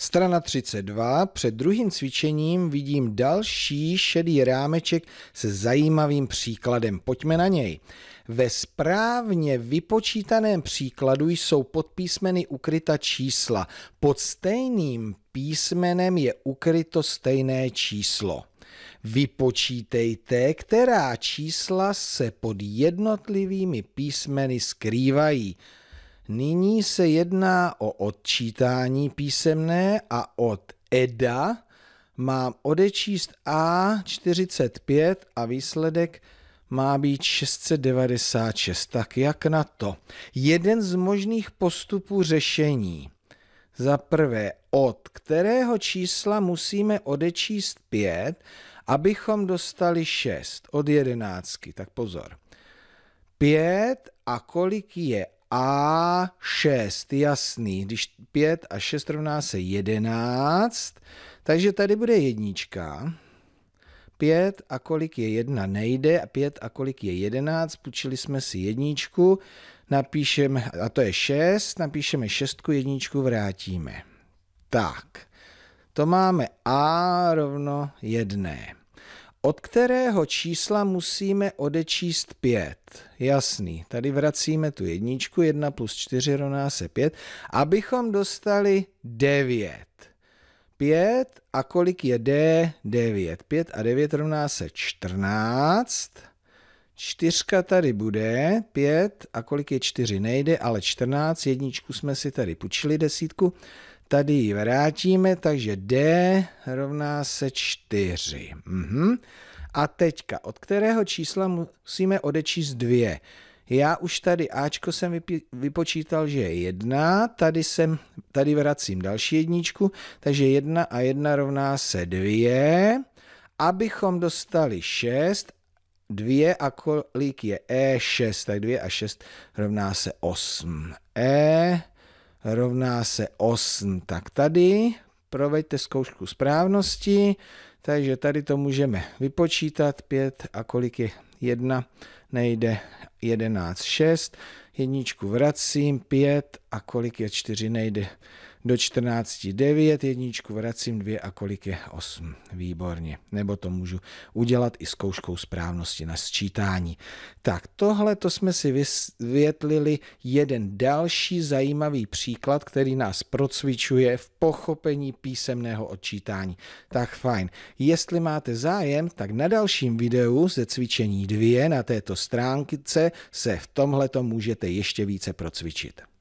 Strana 32. Před druhým cvičením vidím další šedý rámeček se zajímavým příkladem. Pojďme na něj. Ve správně vypočítaném příkladu jsou pod písmeny ukryta čísla. Pod stejným písmenem je ukryto stejné číslo. Vypočítejte, která čísla se pod jednotlivými písmeny skrývají. Nyní se jedná o odčítání písemné a od EDA mám odečíst A45 a výsledek má být 696. Tak jak na to? Jeden z možných postupů řešení. Za prvé, od kterého čísla musíme odečíst 5, abychom dostali 6 od 11. Tak pozor. 5 a kolik je a6, jasný. Když 5 a 6 rovná se 11, takže tady bude jednička. 5 a kolik je 1 nejde, a 5 a kolik je 11, půjčili jsme si jedničku, napíšeme, a to je 6, napíšeme 6, jedničku vrátíme. Tak, to máme A rovno 1. Od kterého čísla musíme odečíst 5? Jasný, tady vracíme tu jedničku, 1 plus 4 rovná se 5, abychom dostali 9. 5 a kolik je D? 9. 5 a 9 rovná se 14. 4 tady bude, 5 a kolik je 4 nejde, ale 14, jedničku jsme si tady půjčili desítku, Tady ji vrátíme, takže D rovná se 4. Mhm. A teďka, od kterého čísla musíme odečíst 2? Já už tady Ačko jsem vypočítal, že je 1, tady, tady vracím další jedničku, takže 1 a 1 rovná se 2. Abychom dostali 6, 2 a kolik je E6, tak 2 a 6 rovná se 8. E rovná se 8. Tak tady proveďte zkoušku správnosti, takže tady to můžeme vypočítat 5 a kolik je 1, nejde 11, 6, jedničku vracím, 5 a kolik je 4, nejde do 14 9, jedničku vracím 2 a kolik je 8. Výborně. Nebo to můžu udělat i zkouškou správnosti na sčítání. Tak tohle to jsme si vysvětlili jeden další zajímavý příklad, který nás procvičuje v pochopení písemného odčítání. Tak fajn. Jestli máte zájem, tak na dalším videu ze cvičení 2 na této stránce se v tomhle můžete ještě více procvičit.